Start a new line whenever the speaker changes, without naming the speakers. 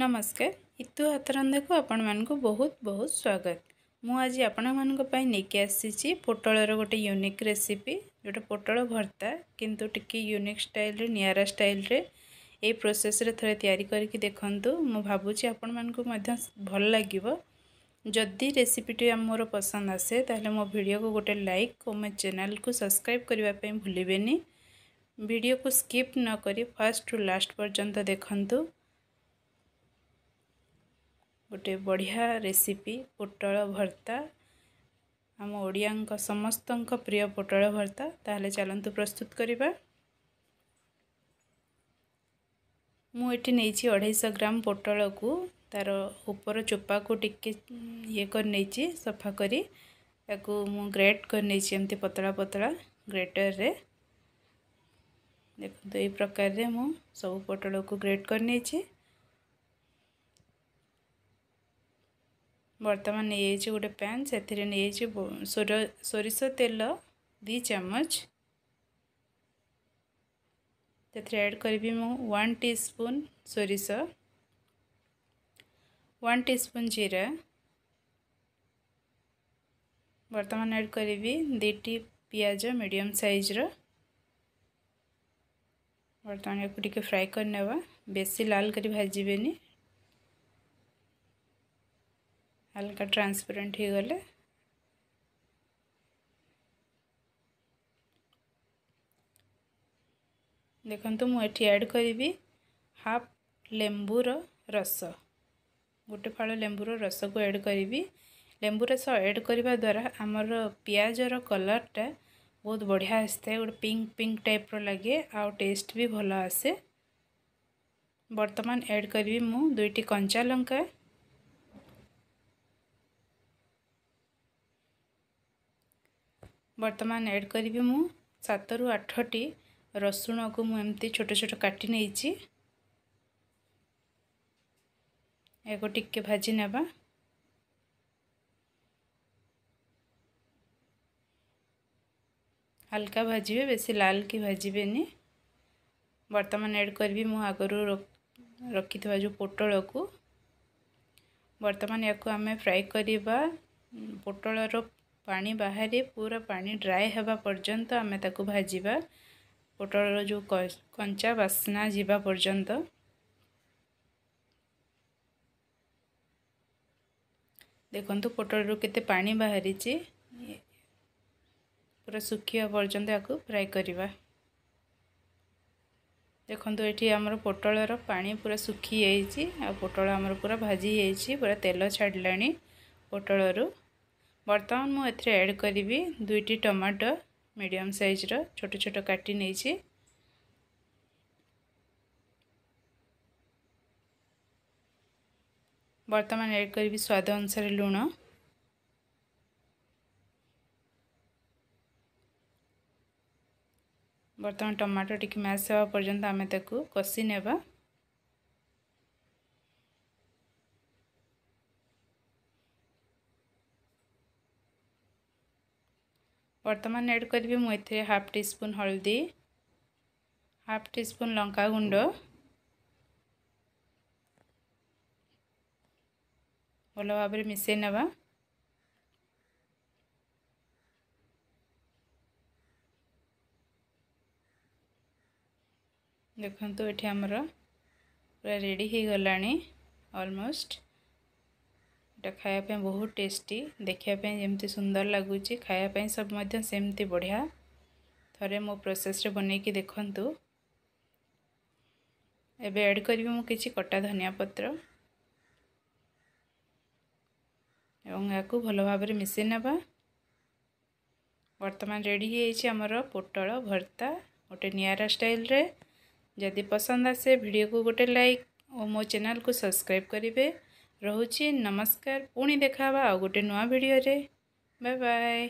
ନମସ୍କାର ଇତୁ ହାତରନ୍ଧାକୁ ଆପଣମାନଙ୍କୁ ବହୁତ ବହୁତ ସ୍ୱାଗତ ମୁଁ ଆଜି ଆପଣମାନଙ୍କ ପାଇଁ ନେଇକି ଆସିଛି ପୋଟଳର ଗୋଟେ ୟୁନିକ୍ ରେସିପି ଯେଉଁଟା ପୋଟଳ ଭର୍ତ୍ତା କିନ୍ତୁ ଟିକିଏ ୟୁନିକ୍ ଷ୍ଟାଇଲ୍ରେ ନିଆରା ଷ୍ଟାଇଲ୍ରେ ଏଇ ପ୍ରୋସେସ୍ରେ ଥରେ ତିଆରି କରିକି ଦେଖନ୍ତୁ ମୁଁ ଭାବୁଛି ଆପଣମାନଙ୍କୁ ମଧ୍ୟ ଭଲ ଲାଗିବ ଯଦି ରେସିପିଟି ମୋର ପସନ୍ଦ ଆସେ ତାହେଲେ ମୋ ଭିଡ଼ିଓକୁ ଗୋଟେ ଲାଇକ୍ ଓ ମୋ ଚ୍ୟାନେଲ୍କୁ ସବସ୍କ୍ରାଇବ୍ କରିବା ପାଇଁ ଭୁଲିବେନି ଭିଡ଼ିଓକୁ ସ୍କିପ୍ ନ କରି ଫାର୍ଷ୍ଟରୁ ଲାଷ୍ଟ ପର୍ଯ୍ୟନ୍ତ ଦେଖନ୍ତୁ ଗୋଟେ ବଢ଼ିଆ ରେସିପି ପୋଟଳ ଭର୍ତ୍ତା ଆମ ଓଡ଼ିଆଙ୍କ ସମସ୍ତଙ୍କ ପ୍ରିୟ ପୋଟଳ ଭର୍ତ୍ତା ତାହେଲେ ଚାଲନ୍ତୁ ପ୍ରସ୍ତୁତ କରିବା ମୁଁ ଏଠି ନେଇଛି ଅଢ଼େଇଶହ ଗ୍ରାମ ପୋଟଳକୁ ତା'ର ଉପର ଚୋପାକୁ ଟିକେ ଇଏ କରି ନେଇଛି ସଫା କରି ତାକୁ ମୁଁ ଗ୍ରେଟ୍ କରି ନେଇଛି ଏମିତି ପତଳା ପତଳା ଗ୍ରେଟରରେ ଦେଖନ୍ତୁ ଏଇ ପ୍ରକାରରେ ମୁଁ ସବୁ ପୋଟଳକୁ ଗ୍ରେଟ୍ କରି ନେଇଛି ବର୍ତ୍ତମାନ ନେଇଯାଇଛି ଗୋଟେ ପ୍ୟାନ୍ ସେଥିରେ ନେଇଯାଇଛି ସୋରିଷ ତେଲ ଦୁଇ ଚାମଚ ସେଥିରେ ଆଡ଼୍ କରିବି ମୁଁ ୱାନ୍ ଟି ସ୍ପୁନ୍ ସୋରିଷ ୱାନ୍ ଟି ସ୍ପୁନ୍ ଜିରା ବର୍ତ୍ତମାନ ଆଡ଼୍ କରିବି ଦୁଇଟି ପିଆଜ ମିଡ଼ିୟମ୍ ସାଇଜ୍ର ବର୍ତ୍ତମାନ ୟାକୁ ଟିକେ ଫ୍ରାଏ କରିନେବା ବେଶୀ ଲାଲ କରି ଭାଜିବେନି হালকা ট্রান্সপারেন্ট হয়ে ଦେଖନ୍ତୁ ମୁଁ ଏଠି ଆଡ଼୍ କରିବି ହାଫ୍ ଲେମ୍ବୁର ରସ ଗୋଟେ ଫାଳ ଲେମ୍ବୁର ରସକୁ ଆଡ଼୍ କରିବି ଲେମ୍ବୁ ରସ ଆଡ଼୍ କରିବା ଦ୍ୱାରା ଆମର ପିଆଜର କଲର୍ଟା ବହୁତ ବଢ଼ିଆ ଆସିଥାଏ ଗୋଟେ ପିଙ୍କ ପିଙ୍କ ଟାଇପ୍ର ଲାଗେ ଆଉ ଟେଷ୍ଟ ବି ଭଲ ଆସେ ବର୍ତ୍ତମାନ ଆଡ଼୍ କରିବି ମୁଁ ଦୁଇଟି କଞ୍ଚା ଲଙ୍କା ବର୍ତ୍ତମାନ ଏଡ଼୍ କରିବି ମୁଁ ସାତରୁ ଆଠଟି ରସୁଣକୁ ମୁଁ ଏମିତି ଛୋଟ ଛୋଟ କାଟି ନେଇଛି ଏହାକୁ ଟିକେ ଭାଜି ନେବା ହାଲକା ଭାଜିବେ ବେଶୀ ଲାଲ କି ଭାଜିବେନି ବର୍ତ୍ତମାନ ଏଡ଼୍ କରିବି ମୁଁ ଆଗରୁ ରଖିଥିବା ଯେଉଁ ପୋଟଳକୁ ବର୍ତ୍ତମାନ ୟାକୁ ଆମେ ଫ୍ରାଏ କରିବା ପୋଟଳର ପାଣି ବାହାରେ ପୁରା ପାଣି ଡ୍ରାଏ ହେବା ପର୍ଯ୍ୟନ୍ତ ଆମେ ତାକୁ ଭାଜିବା ପୋଟଳର ଯେଉଁ କଞ୍ଚା ବାସ୍ନା ଯିବା ପର୍ଯ୍ୟନ୍ତ ଦେଖନ୍ତୁ ପୋଟଳରୁ କେତେ ପାଣି ବାହାରିଛି ପୁରା ଶୁଖିବା ପର୍ଯ୍ୟନ୍ତ ଏହାକୁ ଫ୍ରାଏ କରିବା ଦେଖନ୍ତୁ ଏଠି ଆମର ପୋଟଳର ପାଣି ପୁରା ଶୁଖିଯାଇଛି ଆଉ ପୋଟଳ ଆମର ପୁରା ଭାଜି ଯାଇଛି ପୁରା ତେଲ ଛାଡ଼ିଲାଣି ପୋଟଳରୁ ବର୍ତ୍ତମାନ ମୁଁ ଏଥିରେ ଆଡ଼୍ କରିବି ଦୁଇଟି ଟମାଟୋ ମିଡ଼ିୟମ୍ ସାଇଜ୍ର ଛୋଟ ଛୋଟ କାଟି ନେଇଛି ବର୍ତ୍ତମାନ ଆଡ଼୍ କରିବି ସ୍ୱାଦ ଅନୁସାରେ ଲୁଣ ବର୍ତ୍ତମାନ ଟମାଟୋ ଟିକେ ମ୍ୟାସ୍ ହେବା ପର୍ଯ୍ୟନ୍ତ ଆମେ ତାକୁ କଷି ନେବା বর্তমান এড করবি মু এতে হাফ টিস্পুন হলদি হাফ টিস্পুন লঙ্কা গুণ্ড ভাল ভাবে মিশাই নেওয়া ଦେଖନ୍ତୁ ଏଠି ଆମର ପୁରା ରେଡ଼ି ହେଇଗଲାଣି ଅଲମୋଷ୍ଟ यहाँ खायापी बहुत टेस्टी देखापी जमी सुंदर लगुच खायाप सब सेमती बढ़िया थे मो प्रोसेस बनई कि देखु एवं एड करी मुझे कटा धनिया पत्र भल भाव मिसी ना बर्तमान रेडी आमर पोट भर्ता गोटे निरा स्टाइल जदि पसंद आसे वीडियो को गोटे लाइक और मो चैनल को सब्सक्राइब करें ରହୁଛି ନମସ୍କାର ପୁଣି ଦେଖା ହେବା ଆଉ ଗୋଟେ ନୂଆ ଭିଡ଼ିଓରେ ବାଏ ବାଏ